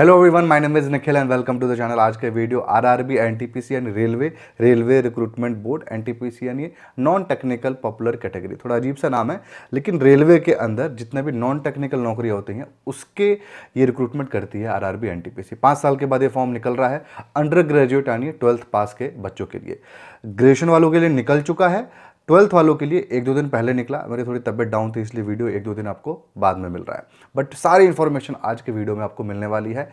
hello everyone my name is Nikhil and welcome to the channel आज के video RRB NTPC यानी railway railway recruitment board NTPC यानी non technical popular category थोड़ा अजीब सा नाम है लेकिन रेलवे के अंदर जितने भी नॉन टेक्निकल नौकरियां होती हैं उसके ये रिक्रूटमेंट करती है पी सी पाँच साल के बाद ये फॉर्म निकल रहा है अंडर ग्रेजुएट यानी ट्वेल्थ पास के बच्चों के लिए ग्रेजुएशन वालों के लिए निकल चुका है ट्वेल्थ वालों के लिए एक दो दिन पहले निकला मेरी थोड़ी तबीयत डाउन थी इसलिए वीडियो एक दो दिन आपको बाद में मिल रहा है बट सारी इन्फॉर्मेशन आज के वीडियो में आपको मिलने वाली है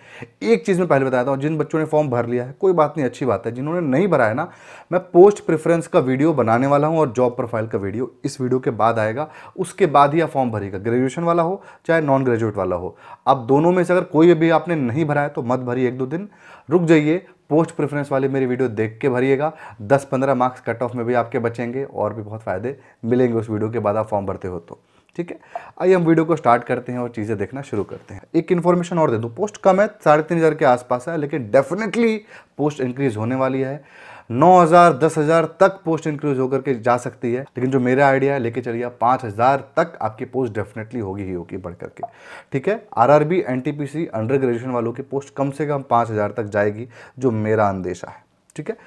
एक चीज़ मैं पहले बताया हूँ जिन बच्चों ने फॉर्म भर लिया है कोई बात नहीं अच्छी बात है जिन्होंने नहीं भरा है ना मैं पोस्ट प्रेफरेंस का वीडियो बनाने वाला हूँ और जॉब प्रोफाइल का वीडियो इस वीडियो के बाद आएगा उसके बाद ही आप फॉर्म भरेगा ग्रेजुएशन वाला हो चाहे नॉन ग्रेजुएट वाला हो आप दोनों में से अगर कोई भी आपने नहीं भरा है तो मत भरी एक दो दिन रुक जाइए पोस्ट प्रेफरेंस वाली मेरी वीडियो देख के भरिएगा 10-15 मार्क्स कट ऑफ में भी आपके बचेंगे और भी बहुत फ़ायदे मिलेंगे उस वीडियो के बाद आप फॉर्म भरते हो तो ठीक है आइए हम वीडियो को स्टार्ट करते हैं और चीज़ें देखना शुरू करते हैं एक इन्फॉर्मेशन और दे दूँ पोस्ट कम है साढ़े तीन हज़ार के आसपास है लेकिन डेफिनेटली पोस्ट इंक्रीज होने वाली है नौ हज़ार दस हज़ार तक पोस्ट इंक्रीज होकर के जा सकती है लेकिन जो मेरा आइडिया है लेके चलिए पाँच हज़ार तक आपकी पोस्ट डेफिनेटली होगी ही होगी बढ़ करके ठीक है R R B N T P C under graduation वालों की पोस्ट कम से कम पाँच हज़ार तक जाएगी जो मेरा अंदेशा है ठीक है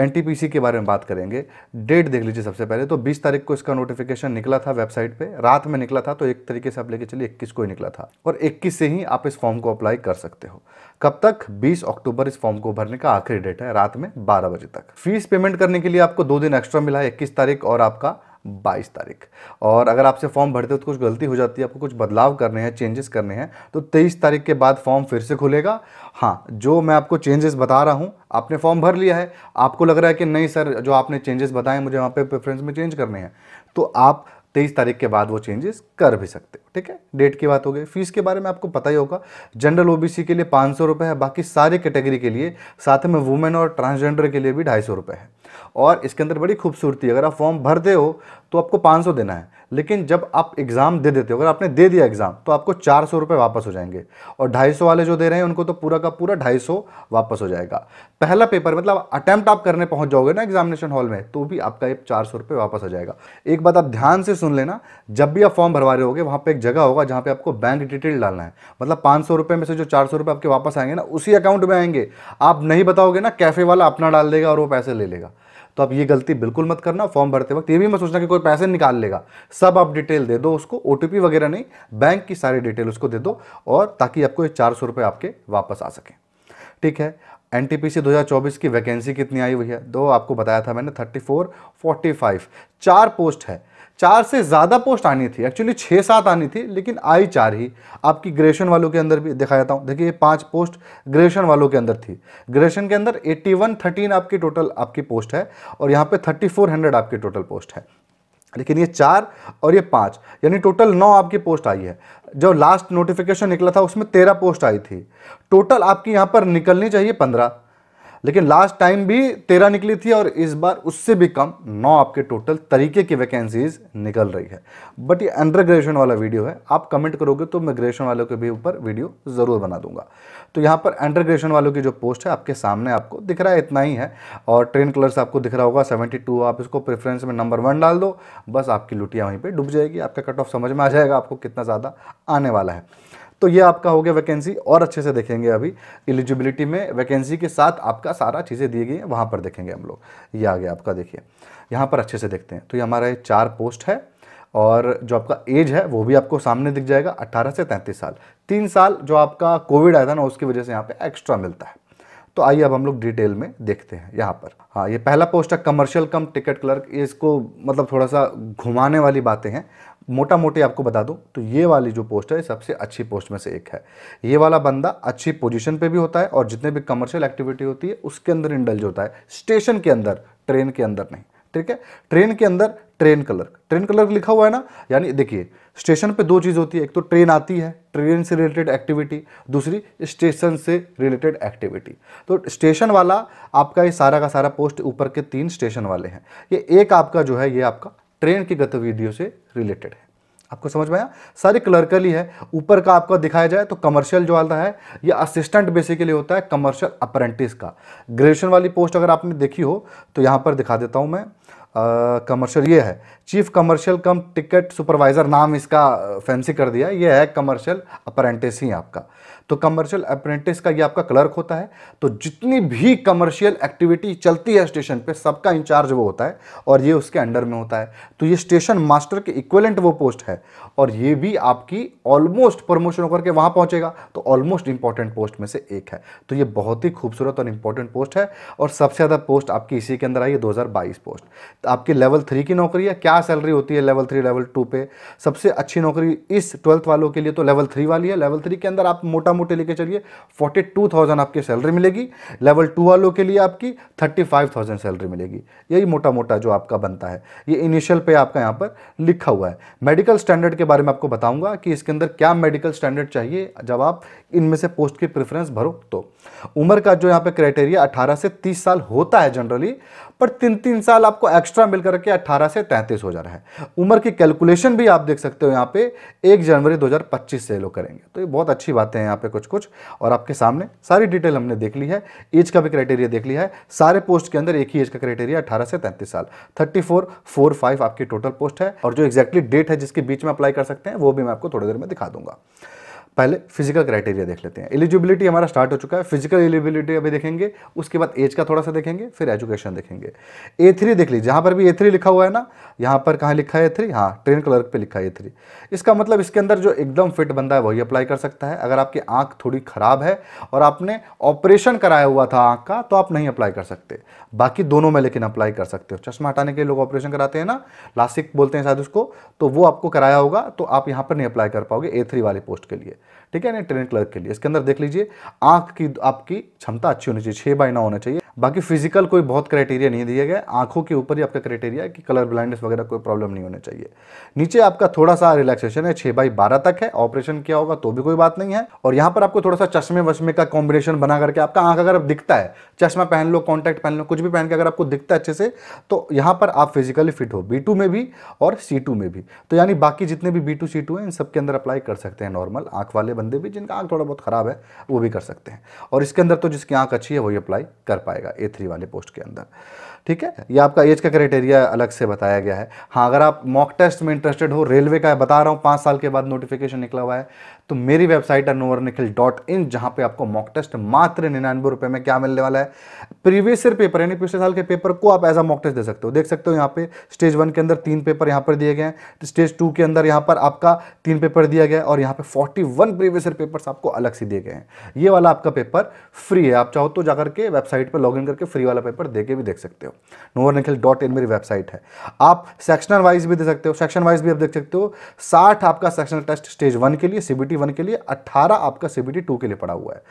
एनटीपीसी के बारे में बात करेंगे डेट देख लीजिए सबसे पहले तो 20 तारीख को इसका नोटिफिकेशन निकला था वेबसाइट पे रात में निकला था तो एक तरीके से आप लेके चलिए 21 को ही निकला था और 21 से ही आप इस फॉर्म को अप्लाई कर सकते हो कब तक 20 अक्टूबर इस फॉर्म को भरने का आखिरी डेट है रात में बारह बजे तक फीस पेमेंट करने के लिए आपको दो दिन एक्स्ट्रा मिला है इक्कीस तारीख और आपका बाईस तारीख और अगर आपसे फॉर्म भरते हो तो कुछ गलती हो जाती है आपको कुछ बदलाव करने हैं चेंजेस करने हैं तो तेईस तारीख के बाद फॉर्म फिर से खुलेगा हाँ जो मैं आपको चेंजेस बता रहा हूँ आपने फॉर्म भर लिया है आपको लग रहा है कि नहीं सर जो आपने चेंजेस बताए मुझे वहाँ पर प्रेफरेंस में चेंज करने हैं तो आप तेईस तारीख के बाद वो चेंजेस कर भी सकते हो ठीक है डेट की बात हो गई फीस के बारे में आपको पता ही होगा जनरल ओबीसी के लिए पाँच सौ रुपये है बाकी सारे कैटेगरी के लिए साथ में वुमेन और ट्रांसजेंडर के लिए भी ढाई सौ रुपये है और इसके अंदर बड़ी खूबसूरती अगर आप फॉर्म भर दे हो तो आपको 500 देना है लेकिन जब आप एग्ज़ाम दे देते हो अगर आपने दे दिया एग्ज़ाम तो आपको चार सौ रुपये वापस हो जाएंगे और ढाई सौ वाले जो दे रहे हैं उनको तो पूरा का पूरा ढाई सौ वापस हो जाएगा पहला पेपर मतलब अटैम्प्ट आप करने पहुंच जाओगे ना एग्जामिनेशन हॉल में तो भी आपका ये चार सौ रुपये वापस हो जाएगा एक बात आप ध्यान से सुन लेना जब भी आप फॉर्म भरवा रहे होगे वहाँ पर एक जगह होगा जहाँ पर आपको बैंक डिटेल डालना है मतलब पाँच सौ रुपये में से जो चार सौ रुपये आपके वापस आएंगे ना उसी अकाउंट में आएंगे आप नहीं बताओगे ना कैफ़े वाला अपना डाल देगा और वो पैसे ले लेगा तो आप ये गलती बिल्कुल मत करना फॉर्म भरते वक्त ये भी मत सोचना कि कोई पैसे निकाल लेगा सब आप डिटेल दे दो उसको ओ वगैरह नहीं बैंक की सारी डिटेल उसको दे दो और ताकि आपको ये चार सौ आपके वापस आ सकें ठीक है एन टी पी सी दो हज़ार चौबीस की वैकेंसी कितनी आई हुई है दो आपको बताया था मैंने थर्टी फोर फोर्टी फाइव चार पोस्ट है चार से ज़्यादा पोस्ट आनी थी एक्चुअली छः सात आनी थी लेकिन आई चार ही आपकी ग्रेजुएशन वालों के अंदर भी दिखा जाता हूँ देखिए ये पांच पोस्ट ग्रेजुएशन वालों के अंदर थी ग्रेजुएशन के अंदर 81 13 आपकी टोटल आपकी पोस्ट है और यहाँ पे 3400 आपकी टोटल पोस्ट है लेकिन ये चार और ये पाँच यानी टोटल नौ आपकी पोस्ट आई है जो लास्ट नोटिफिकेशन निकला था उसमें तेरह पोस्ट आई थी टोटल आपकी यहाँ पर निकलनी चाहिए पंद्रह लेकिन लास्ट टाइम भी तेरह निकली थी और इस बार उससे भी कम नौ आपके टोटल तरीके की वैकेंसीज निकल रही है बट ये अंडर ग्रेजुएशन वाला वीडियो है आप कमेंट करोगे तो मैं ग्रेजुएशन वालों के भी ऊपर वीडियो ज़रूर बना दूंगा तो यहाँ पर अंडर ग्रेजुएशन वालों की जो पोस्ट है आपके सामने आपको दिख रहा है इतना ही है और ट्रेन कलर्स आपको दिख रहा होगा सेवेंटी टू आप इसको प्रेफरेंस में नंबर वन डाल दो बस आपकी लुटिया वहीं पर डूब जाएगी आपका कट ऑफ समझ में आ जाएगा आपको कितना ज़्यादा आने वाला है तो ये आपका हो गया वैकेंसी और अच्छे से देखेंगे अभी एलिजिबिलिटी में वैकेंसी के साथ आपका सारा चीज़ें दी गई हैं वहाँ पर देखेंगे हम लोग ये आ गया आपका देखिए यहाँ पर अच्छे से देखते हैं तो ये हमारा चार पोस्ट है और जो आपका एज है वो भी आपको सामने दिख जाएगा अट्ठारह से तैंतीस साल तीन साल जो आपका कोविड आया था ना उसकी वजह से यहाँ पे एक्स्ट्रा मिलता है तो आइए अब हम लोग डिटेल में देखते हैं यहाँ पर हाँ ये पहला पोस्ट है कमर्शियल कम टिकट क्लर्क इसको मतलब थोड़ा सा घुमाने वाली बातें हैं मोटा मोटी आपको बता दूँ तो ये वाली जो पोस्ट है सबसे अच्छी पोस्ट में से एक है ये वाला बंदा अच्छी पोजीशन पे भी होता है और जितने भी कमर्शियल एक्टिविटी होती है उसके अंदर इंडल्ज होता है स्टेशन के अंदर ट्रेन के अंदर नहीं ठीक है ट्रेन के अंदर ट्रेन कलर ट्रेन कलर लिखा हुआ है ना यानी देखिए स्टेशन पे दो चीज़ होती है एक तो ट्रेन आती है ट्रेन से रिलेटेड एक्टिविटी दूसरी स्टेशन से रिलेटेड एक्टिविटी तो स्टेशन वाला आपका ये सारा का सारा पोस्ट ऊपर के तीन स्टेशन वाले हैं ये एक आपका जो है ये आपका ट्रेन की गतिविधियों से रिलेटेड है आपको समझ में आया सारी क्लर्कली है ऊपर का आपका दिखाया जाए तो कमर्शियल जो आता है ये असिस्टेंट बेसिकली होता है कमर्शियल अप्रेंटिस का ग्रेजुएशन वाली पोस्ट अगर आपने देखी हो तो यहाँ पर दिखा देता हूँ मैं कमर्शियल ये है chief commercial cum ticket supervisor नाम इसका फैंसी कर दिया ये है कमर्शियल अप्रेंटिस ही आपका तो कमर्शियल अप्रेंटिस का ये आपका क्लर्क होता है तो जितनी भी कमर्शियल एक्टिविटी चलती है स्टेशन पे सबका इंचार्ज वो होता है और ये उसके अंडर में होता है तो ये स्टेशन मास्टर के इक्वलेंट वो पोस्ट है और ये भी आपकी ऑलमोस्ट प्रमोशन होकर के वहाँ पहुँचेगा तो ऑलमोस्ट इंपॉर्टेंट पोस्ट में से एक है तो ये बहुत ही खूबसूरत और इंपॉर्टेंट पोस्ट है और सबसे ज़्यादा पोस्ट आपकी इसी के अंदर आई है दो पोस्ट तो आपकी लेवल थ्री की नौकरी है क्या सैलरी होती है लेवल थ्री लेवल टू पे सबसे अच्छी नौकरी इस ट्वेल्थ वालों के लिए तो लेवल थ्री वाली है लेवल थ्री के अंदर आप मोटा मोटे लेके चलिए 42,000 आपकी सैलरी मिलेगी लेवल टू वालों के लिए आपकी 35,000 सैलरी मिलेगी यही मोटा मोटा जो आपका बनता है ये इनिशियल पे आपका यहाँ पर लिखा हुआ है मेडिकल स्टैंडर्ड के बारे में आपको बताऊँगा कि इसके अंदर क्या मेडिकल स्टैंडर्ड चाहिए जब आप इनमें से पोस्ट की प्रेफरेंस भरो तो उम्र का जो यहाँ पर क्राइटेरिया अठारह से तीस साल होता है जनरली पर तीन तीन साल आपको एक्स्ट्रा मिलकर के 18 से 33 हो जा रहा है उम्र की कैलकुलेशन भी आप देख सकते हो यहाँ पे 1 जनवरी 2025 से लोग करेंगे तो ये बहुत अच्छी बातें हैं यहाँ पे पे कुछ कुछ और आपके सामने सारी डिटेल हमने देख ली है एज का भी क्राइटेरिया देख लिया है सारे पोस्ट के अंदर एक ही एज का क्राइटेरिया अठारह से तैंतीस साल थर्टी फोर फोर फाइव आपकी टोटल पोस्ट है और जो एक्जैक्टली डेट है जिसके बीच में अप्लाई कर सकते हैं वो भी मैं आपको थोड़ी देर में दिखा दूंगा पहले फिजिकल क्राइटेरिया देख लेते हैं एलिजिबिलिटी हमारा स्टार्ट हो चुका है फिजिकल एलिजिबिलिटी अभी देखेंगे उसके बाद एज का थोड़ा सा देखेंगे फिर एजुकेशन देखेंगे ए थ्री देख लीजिए जहाँ पर भी ए थ्री लिखा हुआ है ना यहाँ पर कहाँ लिखा है ए थ्री हाँ ट्रेन क्लर्क पे लिखा है ए थ्री इसका मतलब इसके अंदर जो एकदम फिट बंदा है वही अप्लाई कर सकता है अगर आपकी आँख थोड़ी ख़राब है और आपने ऑपरेशन कराया हुआ था आँख का तो आप नहीं अप्लाई कर सकते बाकी दोनों में लेकिन अप्लाई कर सकते हो चश्मा हटाने के लोग ऑपरेशन कराते हैं ना लासिक बोलते हैं शायद उसको तो वो आपको कराया होगा तो आप यहाँ पर नहीं अप्लाई कर पाओगे ए थ्री वाली पोस्ट के लिए ठीक है ना ट्रेन क्लर्क के लिए इसके अंदर देख लीजिए आंख की आपकी क्षमता अच्छी होनी चाहिए छः बाई नौ होना चाहिए बाकी फिजिकल कोई बहुत क्राइटेरिया नहीं दिया गया आंखों के ऊपर ही आपका क्राइटेरिया है कि कलर ब्लाइंडनेस वगैरह कोई प्रॉब्लम नहीं होना चाहिए नीचे आपका थोड़ा सा रिलैक्सेशन है छः बाई बारह तक है ऑपरेशन किया होगा तो भी कोई बात नहीं है और यहाँ पर आपको थोड़ा सा चश्मे वश्मे का कॉम्बिनेशन बना करके आपका आंख अगर दिखता है चश्मा पहन लो कॉन्टैक्ट पहन लो कुछ भी पहन के अगर आपको दिखता है अच्छे से तो यहाँ पर आप फिजिकली फिट हो बी में भी और सी में भी तो यानी बाकी जितने भी बी टू सी हैं इन सब के अंदर अप्लाई कर सकते हैं नॉर्मल आँख वाले बंदे भी जिनका आँख थोड़ा बहुत ख़राब है वो भी कर सकते हैं और इसके अंदर तो जिसकी आँख अच्छी है वही अप्लाई कर पाएगा जाएगा ए थ्री वाले पोस्ट के अंदर ठीक है ये आपका एज का क्राइटेरिया अलग से बताया गया है हाँ अगर आप मॉक टेस्ट में इंटरेस्टेड हो रेलवे का बता रहा हूँ पाँच साल के बाद नोटिफिकेशन निकला हुआ है तो मेरी वेबसाइट है नोवर निखिल डॉट इन जहाँ पर आपको मॉक टेस्ट मात्र निन्यानवे रुपये में क्या मिलने वाला है प्रीवियस ईयर पेपर यानी पिछले साल के पेपर को आप एज अ मॉक टेस्ट दे सकते हो देख सकते हो यहाँ पे स्टेज वन के अंदर तीन पेपर यहाँ पर दिए गए हैं स्टेज तो टू के अंदर यहाँ पर आपका तीन पेपर दिया गया और यहाँ पे 41 प्रीवियस ईयर पेपर्स आपको अलग से दिए गए हैं ये वाला आपका पेपर फ्री है आप चाहो तो जाकर के वेबसाइट पर लॉग इन करके फ्री वाला पेपर दे भी देख सकते हो नोवर निखिल डॉट इन मेरी वेबसाइट है आप सेक्शनल वाइज भी दे सकते हो सेक्शन वाइज भी आप देख सकते हो साठ आपका सेक्शनल टेस्ट स्टेज वन के लिए सीबीटी वन के लिए अट्ठारह आपका सीबीटी टू के लिए पड़ा हुआ है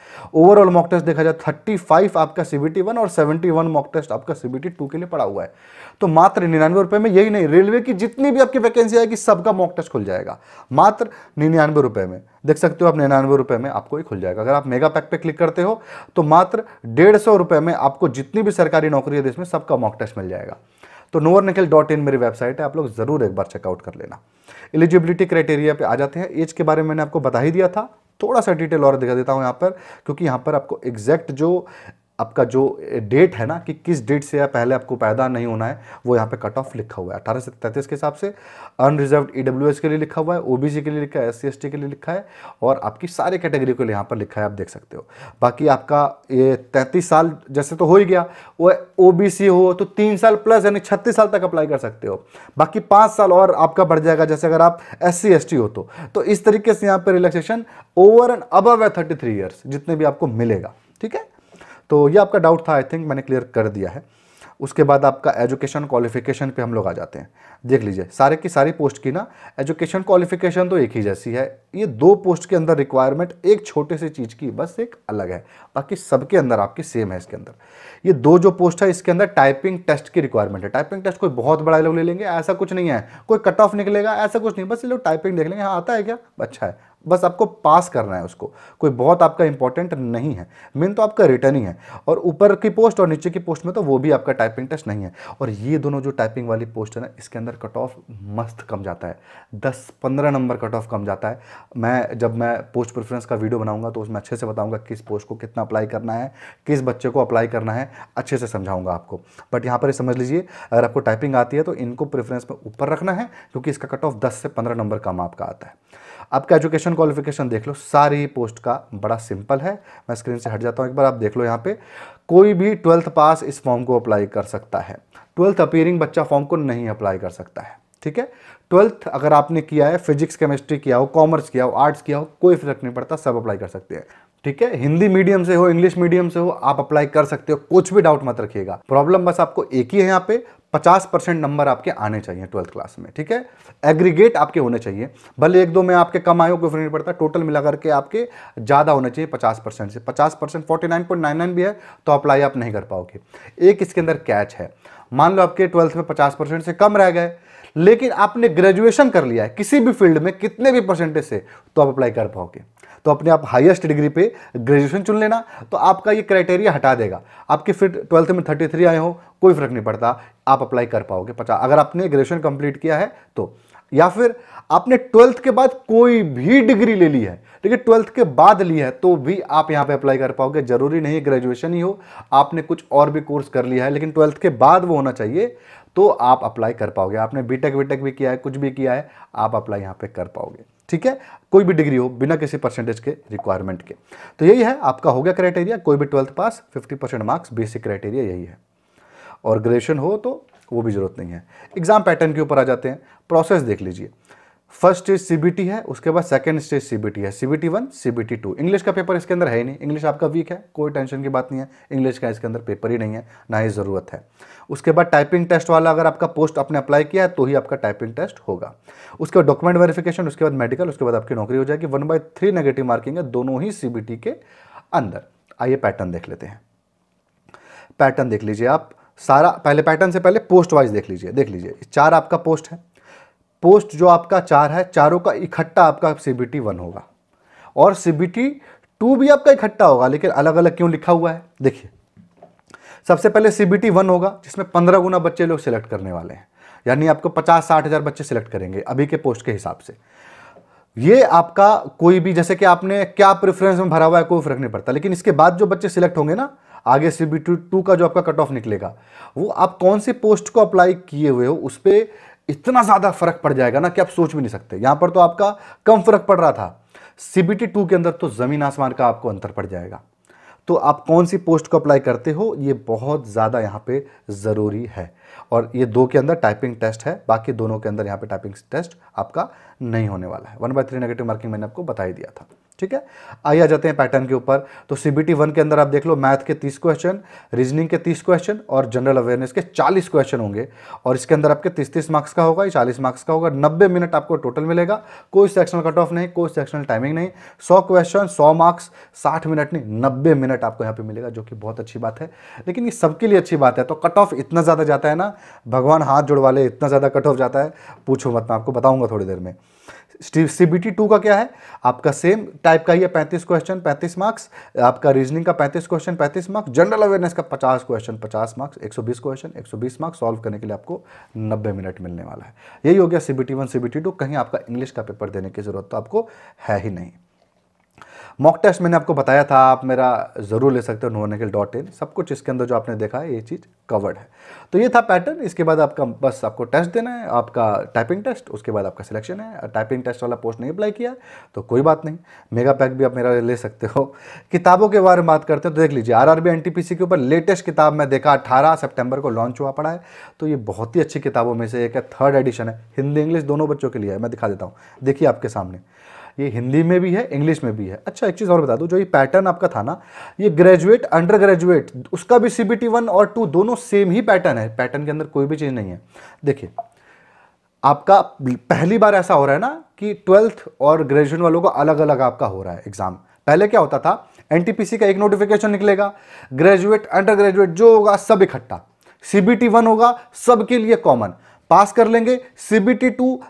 ओवरऑल मॉक टेस्ट देखा जाए थर्टी आपका सीबीटी वन और सेवेंटी मॉक टेस्ट आपका सीबीटी टू के लिए पड़ा हुआ है तो मात्र निन्यानवे रुपये में यही नहीं रेलवे की जितनी भी आपकी वैकेंसी आएगी सबका मॉक टेस्ट खुल जाएगा मात्र निन्यानवे रुपये में देख सकते हो आप निन्यानवे रुपये में आपको ये खुल जाएगा अगर आप मेगा पैक पे क्लिक करते हो तो मात्र डेढ़ सौ रुपये में आपको जितनी भी सरकारी नौकरी है देश में सबका मॉक टेस्ट मिल जाएगा तो नोवर निकल डॉट इन मेरी वेबसाइट है आप लोग ज़रूर एक बार चेकआउट कर लेना एलिजिबिलिटी क्राइटेरिया पे आ जाते हैं एज के बारे में मैंने आपको बता ही दिया था थोड़ा सा डिटेल और दिखा देता हूँ यहाँ पर क्योंकि यहाँ पर आपको एग्जैक्ट जो आपका जो डेट है ना कि किस डेट से या पहले आपको पैदा नहीं होना है वो यहाँ पे कट ऑफ लिखा हुआ है अठारह से तैंतीस के हिसाब से अनरिजर्व ई e के लिए लिखा हुआ है ओबीसी के लिए लिखा है एस सी के लिए लिखा है और आपकी सारे कैटेगरी के लिए यहाँ पर लिखा है आप देख सकते हो बाकी आपका ये तैंतीस साल जैसे तो हो ही गया वो ओ हो तो तीन साल प्लस यानी छत्तीस साल तक अप्लाई कर सकते हो बाकी पाँच साल और आपका बढ़ जाएगा जैसे अगर आप एस सी हो तो।, तो, इस तरीके से यहाँ पर रिलैक्सेशन ओवर एंड अबव है थर्टी थ्री ईयर्स जितने भी आपको मिलेगा ठीक है तो ये आपका डाउट था आई थिंक मैंने क्लियर कर दिया है उसके बाद आपका एजुकेशन क्वालिफिकेशन पे हम लोग आ जाते हैं देख लीजिए सारे की सारी पोस्ट की ना एजुकेशन क्वालिफिकेशन तो एक ही जैसी है ये दो पोस्ट के अंदर रिक्वायरमेंट एक छोटे सी चीज़ की बस एक अलग है बाकी सबके अंदर आपकी सेम है इसके अंदर ये दो जो पोस्ट है इसके अंदर टाइपिंग टेस्ट की रिक्वायरमेंट है टाइपिंग टेस्ट कोई बहुत बड़ा लोग ले लेंगे ऐसा कुछ नहीं है कोई कट ऑफ निकलेगा ऐसा कुछ नहीं बस ये लोग टाइपिंग देख लेंगे हाँ आता है क्या अच्छा है बस आपको पास करना है उसको कोई बहुत आपका इंपॉर्टेंट नहीं है मेन तो आपका रिटर्न ही है और ऊपर की पोस्ट और नीचे की पोस्ट में तो वो भी आपका टाइपिंग टेस्ट नहीं है और ये दोनों जो टाइपिंग वाली पोस्ट है ना इसके अंदर कट ऑफ मस्त कम जाता है दस पंद्रह नंबर कट ऑफ कम जाता है मैं जब मैं पोस्ट प्रेफरेंस का वीडियो बनाऊंगा तो उसमें अच्छे से बताऊंगा किस पोस्ट को कितना अप्लाई करना है किस बच्चे को अप्लाई करना है अच्छे से समझाऊंगा आपको बट यहाँ पर समझ लीजिए अगर आपको टाइपिंग आती है तो इनको प्रेफरेंस में ऊपर रखना है क्योंकि इसका कट ऑफ दस से पंद्रह नंबर कम आपका आता है आपका एजुकेशन क्वालिफिकेशन देख लो सारी पोस्ट का बड़ा सिंपल है मैं स्क्रीन से हट जाता हूँ एक बार आप देख लो यहाँ पे कोई भी ट्वेल्थ पास इस फॉर्म को अप्लाई कर सकता है ट्वेल्थ अपीयरिंग बच्चा फॉर्म को नहीं अप्लाई कर सकता है ठीक है ट्वेल्थ अगर आपने किया है फिजिक्स केमिस्ट्री किया हो कॉमर्स किया हो आर्ट्स किया हो कोई फर्क नहीं पड़ता सब अप्लाई कर सकते हैं ठीक है हिंदी मीडियम से हो इंग्लिश मीडियम से हो आप अप्लाई कर सकते हो कुछ भी डाउट मत रखिएगा प्रॉब्लम बस आपको एक ही है यहाँ पे 50 परसेंट नंबर आपके आने चाहिए ट्वेल्थ क्लास में ठीक है एग्रीगेट आपके होने चाहिए भले एक दो में आपके कम आए कोई फर्क नहीं पड़ता टोटल मिला करके आपके ज़्यादा होने चाहिए 50 परसेंट से 50 परसेंट फोर्टी भी है तो अप्लाई आप नहीं कर पाओगे एक इसके अंदर कैच है मान लो आपके ट्वेल्थ में पचास परसेंट से कम रह गए लेकिन आपने ग्रेजुएशन कर लिया है किसी भी फील्ड में कितने भी परसेंटेज से तो आप अप्लाई कर पाओगे तो अपने आप हाईएस्ट डिग्री पे ग्रेजुएशन चुन लेना तो आपका ये क्राइटेरिया हटा देगा आपके फिर ट्वेल्थ में थर्टी थ्री आए हो कोई फ़र्क नहीं पड़ता आप अप्लाई कर पाओगे पचास अगर आपने ग्रेजुएशन कंप्लीट किया है तो या फिर आपने ट्वेल्थ के बाद कोई भी डिग्री ले ली है लेकिन ट्वेल्थ के बाद ली है तो भी आप यहाँ पे अप्लाई कर पाओगे ज़रूरी नहीं ग्रेजुएशन ही हो आपने कुछ और भी कोर्स कर लिया है लेकिन ट्वेल्थ के बाद वो होना चाहिए तो आप अप्लाई कर पाओगे आपने बीटेक वीटेक भी किया है कुछ भी किया है आप अप्लाई यहाँ पे कर पाओगे ठीक है कोई भी डिग्री हो बिना किसी परसेंटेज के रिक्वायरमेंट के तो यही है आपका हो गया क्राइटेरिया कोई भी twelfth pass 50 percent marks basic criteria यही है और ग्रेजुएशन हो तो वो भी ज़रूरत नहीं है एग्ज़ाम पैटर्न के ऊपर आ जाते हैं प्रोसेस देख लीजिए फर्स्ट स्टेज सीबीटी है उसके बाद सेकंड स्टेज सीबीटी है CBT one CBT two English का पेपर इसके अंदर है ही नहीं इंग्लिश आपका वीक है कोई टेंशन की बात नहीं है इंग्लिश का इसके अंदर पेपर ही नहीं है ना ही ज़रूरत है उसके बाद टाइपिंग टेस्ट वाला अगर आपका पोस्ट आपने अप्लाई किया है तो ही आपका टाइपिंग टेस्ट होगा उसके बाद डॉक्यूमेंट वेरिफिकेशन उसके बाद मेडिकल उसके बाद आपकी नौकरी हो जाएगी one by three negative marking है दोनों ही सी के अंदर आइए पैटर्न देख लेते हैं पैटर्न देख लीजिए आप सारा पहले पैटर्न से पहले पोस्ट वाइज देख लीजिए देख लीजिए चार आपका पोस्ट है पोस्ट जो आपका चार है चारों का इकट्ठा आपका सीबीटी वन होगा और सीबीटी टू भी आपका इकट्ठा होगा लेकिन अलग अलग क्यों लिखा हुआ है देखिए सबसे पहले सीबीटी वन होगा जिसमें पंद्रह गुना बच्चे लोग सिलेक्ट करने वाले हैं यानी आपको पचास साठ हज़ार बच्चे सिलेक्ट करेंगे अभी के पोस्ट के हिसाब से ये आपका कोई भी जैसे कि आपने क्या प्रेफरेंस में भरा हुआ है कोई फर्क नहीं पड़ता लेकिन इसके बाद जो बच्चे सिलेक्ट होंगे ना आगे सीबीटी टू का जो आपका कट ऑफ निकलेगा वो आप कौन से पोस्ट को अप्लाई किए हुए हो उस पर इतना ज़्यादा फर्क पड़ जाएगा ना कि आप सोच भी नहीं सकते यहां पर तो आपका कम फर्क पड़ रहा था सीबीटी टू के अंदर तो ज़मीन आसमान का आपको अंतर पड़ जाएगा तो आप कौन सी पोस्ट को अप्लाई करते हो ये बहुत ज़्यादा यहाँ पे ज़रूरी है और ये दो के अंदर टाइपिंग टेस्ट है बाकी दोनों के अंदर यहाँ पे टाइपिंग टेस्ट आपका नहीं होने वाला है one by three negative marking मैंने आपको बता ही दिया था ठीक है आइए आ जाते हैं पैटर्न के ऊपर तो सी बी टी वन के अंदर आप देख लो मैथ के तीस क्वेश्चन रीजनिंग के तीस क्वेश्चन और जनरल अवेयरनेस के चालीस क्वेश्चन होंगे और इसके अंदर आपके तीस तीस मार्क्स का होगा चालीस मार्क्स का होगा नब्बे मिनट आपको टोटल मिलेगा कोई सेक्शनल कट ऑफ नहीं कोई सेक्शनल टाइमिंग नहीं सौ क्वेश्चन सौ मार्क्स साठ मिनट नहीं नब्बे मिनट आपको यहाँ पर मिलेगा जो कि बहुत अच्छी बात है लेकिन ये सबके लिए अच्छी बात है तो कट ऑफ इतना ज़्यादा जाता है ना भगवान हाथ जुड़वा ले इतना ज़्यादा कट ऑफ जाता है पूछो मत मैं आपको बताऊँगा थोड़ी देर में सीबीटी टू का क्या है आपका सेम टाइप का ही है पैंतीस क्वेश्चन पैंतीस मार्क्स आपका रीजनिंग का पैंतीस क्वेश्चन पैंतीस मार्क्स जनरल अवेयरनेस का पचास क्वेश्चन पचास मार्क्स एक सौ बीस क्वेश्चन एक सौ बीस मार्क्स सॉल्व करने के लिए आपको नब्बे मिनट मिलने वाला है यही हो गया CBT one C B T two कहीं आपका इंग्लिश का पेपर देने की जरूरत तो आपको है ही नहीं मॉक टेस्ट मैंने आपको बताया था आप मेरा ज़रूर ले सकते हो नोनिकल डॉट इन सब कुछ इसके अंदर जो आपने देखा है ये चीज़ कवर्ड है तो ये था पैटर्न इसके बाद आपका बस आपको टेस्ट देना है आपका टाइपिंग टेस्ट उसके बाद आपका सिलेक्शन है टाइपिंग टेस्ट वाला पोस्ट नहीं अप्लाई किया तो कोई बात नहीं मेगा पैक भी आप मेरा ले सकते हो किताबों के बारे में बात करते हैं तो देख लीजिए आर आर के ऊपर लेटेस्ट किताब मैं देखा अठारह सेप्टेम्बर को लॉन्च हुआ पड़ा है तो ये बहुत ही अच्छी किताबों में से एक है थर्ड एडिशन है हिंदी इंग्लिश दोनों बच्चों के लिए है मैं दिखा देता हूँ देखिए आपके सामने ये हिंदी में भी है इंग्लिश में भी है अच्छा एक चीज़ और बता दूँ जो ये पैटर्न आपका था ना ये ग्रेजुएट अंडर ग्रेजुएट उसका भी सी बी और टू दोनों सेम ही पैटर्न है पैटर्न के अंदर कोई भी चीज़ नहीं है देखिए आपका पहली बार ऐसा हो रहा है ना कि ट्वेल्थ और ग्रेजुएशन वालों का अलग अलग आपका हो रहा है एग्जाम पहले क्या होता था एन का एक नोटिफिकेशन निकलेगा ग्रेजुएट अंडर ग्रेजुएट जो होगा सब इकट्ठा सी सीबीटी वन होगा सबके लिए कॉमन पास कर लेंगे सीबीटी टू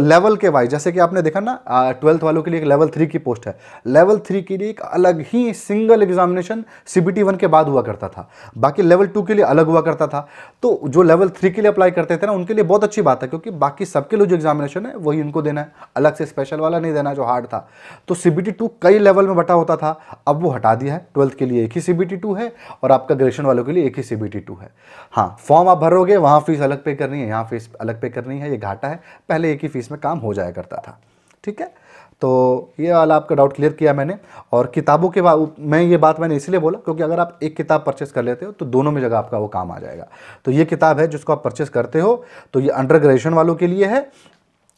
लेवल के वाइज जैसे कि आपने देखा ना ट्वेल्थ वालों के लिए एक लेवल थ्री की पोस्ट है लेवल थ्री के लिए एक अलग ही सिंगल एग्जामिनेशन सीबीटी वन के बाद हुआ करता था बाकी लेवल टू के लिए अलग हुआ करता था तो जो लेवल थ्री के लिए अप्लाई करते थे ना उनके लिए बहुत अच्छी बात है क्योंकि बाकी सबके लिए जो एग्जामिनेशन है वही उनको देना है अलग से स्पेशल वाला नहीं देना जो हार्ड था तो सीबीटी टू कई लेवल में बटा होता था अब वो हटा दिया है ट्वेल्थ के लिए एक ही सीबीटी टू है और आपका ग्रेजुएशन वालों के लिए एक ही सीबीटी टू है हाँ फॉर्म आप भरोगे वहाँ फीस अलग पे करनी है यहाँ फीस फीस अलग पे करनी है ये घाटा है पहले एक ही फीस में काम हो जाया करता था ठीक है तो ये वाला आपका डाउट क्लियर किया मैंने और किताबों के बाद मैं ये बात मैंने इसलिए बोला क्योंकि अगर आप एक किताब परचेस कर लेते हो तो दोनों में जगह आपका वो काम आ जाएगा तो ये किताब है जिसको आप परचेस करते हो तो ये अंडर ग्रेजुएशन वालों के लिए है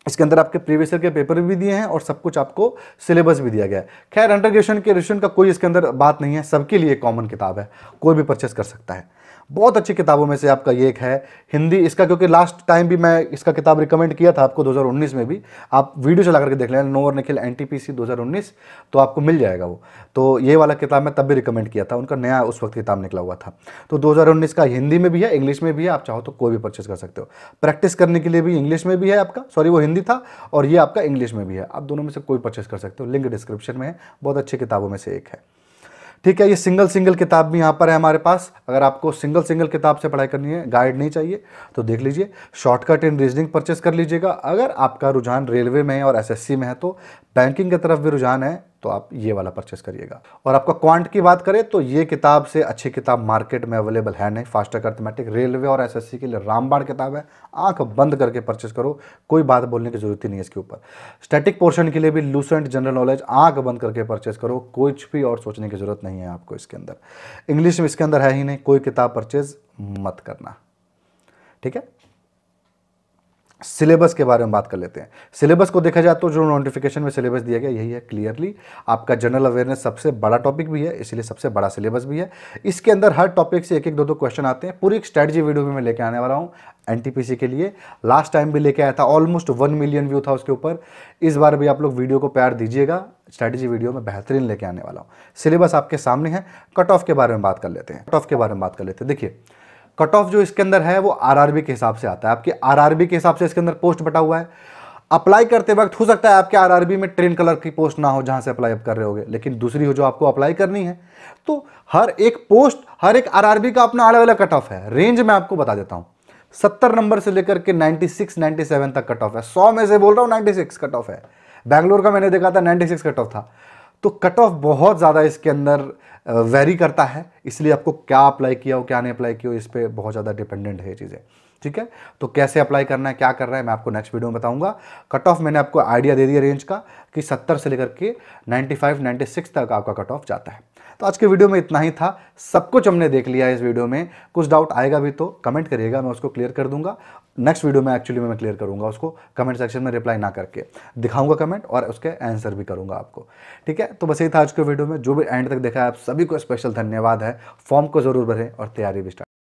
इसके अंदर आपके प्रीवियस ईयर के पेपर भी दिए हैं और सब कुछ आपको सिलेबस भी दिया गया है खैर अंडर ग्रेजुएशन के रिलेशन का कोई इसके अंदर बात नहीं है सबके लिए कॉमन किताब है कोई भी परचेस कर सकता है बहुत अच्छी किताबों में से आपका ये एक है हिंदी इसका क्योंकि लास्ट टाइम भी मैं इसका किताब रिकमेंड किया था आपको 2019 में भी आप वीडियो चला करके देख लेना नोवर Nikhil N T P C तो आपको मिल जाएगा वो तो ये वाला किताब मैं तब भी रिकमेंड किया था उनका नया उस वक्त किताब निकला हुआ था तो 2019 का हिंदी में भी है इंग्लिश में भी है आप चाहो तो कोई भी परचेज कर सकते हो प्रैक्टिस करने के लिए भी इंग्लिश में भी है आपका सॉरी वो हिंदी था और ये आपका इंग्लिश में भी है आप दोनों में से कोई परचेज कर सकते हो लिंक डिस्क्रिप्शन में है बहुत अच्छी किताबों में से एक है ठीक है ये सिंगल सिंगल किताब भी यहाँ पर है हमारे पास अगर आपको सिंगल सिंगल किताब से पढ़ाई करनी है गाइड नहीं चाहिए तो देख लीजिए शॉर्टकट इन रीजनिंग परचेस कर लीजिएगा अगर आपका रुझान रेलवे में है और एसएससी में है तो बैंकिंग की तरफ भी रुझान है तो आप ये वाला परचेस करिएगा और आपका क्वांट की बात करें तो ये किताब से अच्छी किताब मार्केट में अवेलेबल है नहीं फास्टर अर्थमेटिक रेलवे और एसएससी के लिए रामबाण किताब है आंख बंद करके परचेस करो कोई बात बोलने की जरूरत ही नहीं है इसके ऊपर स्टैटिक पोर्शन के लिए भी लूसेंट जनरल नॉलेज आंख बंद करके परचेस करो कुछ भी और सोचने की जरूरत नहीं है आपको इसके अंदर इंग्लिश में इसके अंदर है ही नहीं कोई किताब परचेज मत करना ठीक है सिलेबस के बारे में बात कर लेते हैं सिलेबस को देखा जाए तो जो नोटिफिकेशन में सिलेबस दिया गया यही है क्लियरली आपका जनरल अवेयरनेस सबसे बड़ा टॉपिक भी है इसलिए सबसे बड़ा सिलेबस भी है इसके अंदर हर टॉपिक से एक एक दो दो क्वेश्चन आते हैं पूरी एक स्ट्रैटेजी वीडियो भी मैं लेके आने वाला हूँ एन के लिए लास्ट टाइम भी लेके आया था ऑलमोस्ट वन मिलियन व्यू था उसके ऊपर इस बार भी आप लोग वीडियो को प्यार दीजिएगा स्ट्रैटेजी वीडियो में बेहतरीन लेके आने वाला हूँ सिलेबस आपके सामने है कट ऑफ के बारे में बात कर लेते हैं कट ऑफ के बारे में बात कर लेते हैं देखिए कट ऑफ जो इसके अंदर है वो आरआरबी के हिसाब से आता है आपके आरआरबी के हिसाब से इसके अंदर पोस्ट बटा हुआ है अप्लाई करते वक्त हो सकता है आपके आरआरबी में ट्रेन कलर की पोस्ट ना हो जहां से अप्लाई आप कर रहे होगे लेकिन दूसरी हो जो आपको अप्लाई करनी है तो हर एक पोस्ट हर एक आरआरबी का अपना अलग अलग कट ऑफ है रेंज मैं आपको बता देता हूं सत्तर नंबर से लेकर के नाइन्टी सिक्स नाइन्टी सेवन तक कट ऑफ है सौ में से बोल रहा हूँ नाइन्टी सिक्स कट ऑफ है बैंगलोर का मैंने देखा था नाइन्टी सिक्स कट ऑफ था तो कट ऑफ बहुत ज़्यादा इसके अंदर वेरी करता है इसलिए आपको क्या अप्लाई किया हो क्या नहीं अप्लाई किया हो इस पर बहुत ज़्यादा डिपेंडेंट है ये चीज़ें ठीक है तो कैसे अप्लाई करना है क्या कर रहा है मैं आपको नेक्स्ट वीडियो में बताऊंगा कट ऑफ मैंने आपको आइडिया दे दिया रेंज का कि 70 से लेकर के 95 96 तक आपका कट ऑफ जाता है तो आज के वीडियो में इतना ही था सब कुछ हमने देख लिया इस वीडियो में कुछ डाउट आएगा भी तो कमेंट करिएगा मैं उसको क्लियर कर दूंगा नेक्स्ट वीडियो में एक्चुअली मैं क्लियर करूँगा उसको कमेंट सेक्शन में रिप्लाई ना करके दिखाऊंगा कमेंट और उसके आंसर भी करूँगा आपको ठीक है तो बस यही था आज के वीडियो में जो भी एंड तक देखा है आप सभी को स्पेशल धन्यवाद है फॉर्म को ज़रूर भरें और तैयारी भी स्टार्ट